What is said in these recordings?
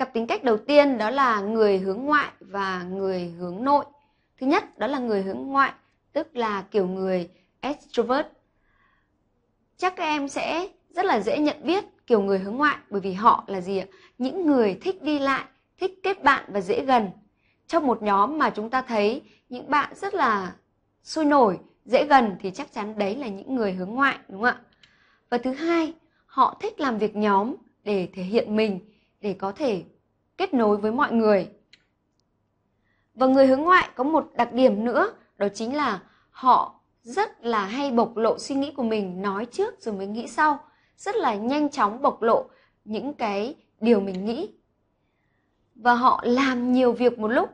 Cặp tính cách đầu tiên đó là người hướng ngoại và người hướng nội. Thứ nhất đó là người hướng ngoại, tức là kiểu người extrovert. Chắc các em sẽ rất là dễ nhận biết kiểu người hướng ngoại bởi vì họ là gì ạ? Những người thích đi lại, thích kết bạn và dễ gần. Trong một nhóm mà chúng ta thấy những bạn rất là sôi nổi, dễ gần thì chắc chắn đấy là những người hướng ngoại đúng không ạ? Và thứ hai, họ thích làm việc nhóm để thể hiện mình, để có thể kết nối với mọi người. Và người hướng ngoại có một đặc điểm nữa, đó chính là họ rất là hay bộc lộ suy nghĩ của mình, nói trước rồi mới nghĩ sau, rất là nhanh chóng bộc lộ những cái điều mình nghĩ. Và họ làm nhiều việc một lúc.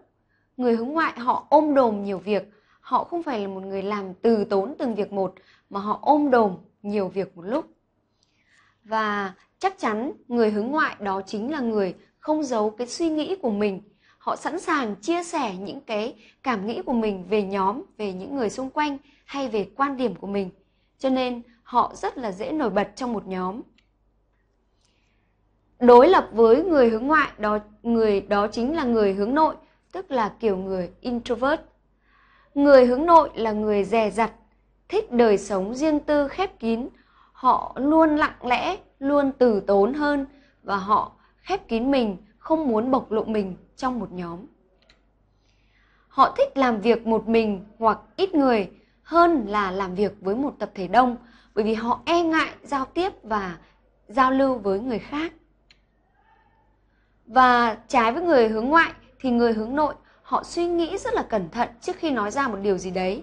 Người hướng ngoại họ ôm đồm nhiều việc, họ không phải là một người làm từ tốn từng việc một mà họ ôm đồm nhiều việc một lúc. Và chắc chắn người hướng ngoại đó chính là người không giấu cái suy nghĩ của mình họ sẵn sàng chia sẻ những cái cảm nghĩ của mình về nhóm về những người xung quanh hay về quan điểm của mình cho nên họ rất là dễ nổi bật trong một nhóm đối lập với người hướng ngoại đó người đó chính là người hướng nội tức là kiểu người introvert người hướng nội là người dè dặt thích đời sống riêng tư khép kín họ luôn lặng lẽ luôn từ tốn hơn và họ khép kín mình, không muốn bộc lộ mình trong một nhóm. Họ thích làm việc một mình hoặc ít người hơn là làm việc với một tập thể đông bởi vì họ e ngại giao tiếp và giao lưu với người khác. Và trái với người hướng ngoại thì người hướng nội họ suy nghĩ rất là cẩn thận trước khi nói ra một điều gì đấy.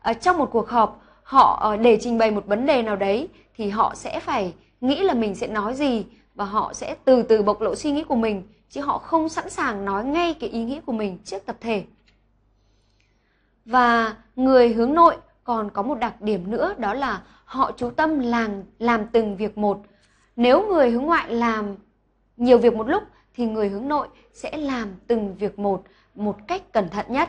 À, trong một cuộc họp, họ ờ, để trình bày một vấn đề nào đấy thì họ sẽ phải nghĩ là mình sẽ nói gì và họ sẽ từ từ bộc lộ suy nghĩ của mình chứ họ không sẵn sàng nói ngay cái ý nghĩ của mình trước tập thể và người hướng nội còn có một đặc điểm nữa đó là họ chú tâm làm làm từng việc một nếu người hướng ngoại làm nhiều việc một lúc thì người hướng nội sẽ làm từng việc một một cách cẩn thận nhất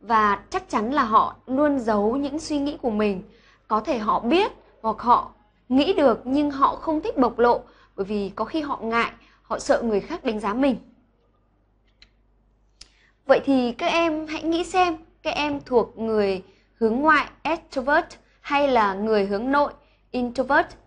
và chắc chắn là họ luôn giấu những suy nghĩ của mình có thể họ biết hoặc họ nghĩ được nhưng họ không thích bộc lộ bởi vì có khi họ ngại họ sợ người khác đánh giá mình vậy thì các em hãy nghĩ xem các em thuộc người hướng ngoại extrovert hay là người hướng nội introvert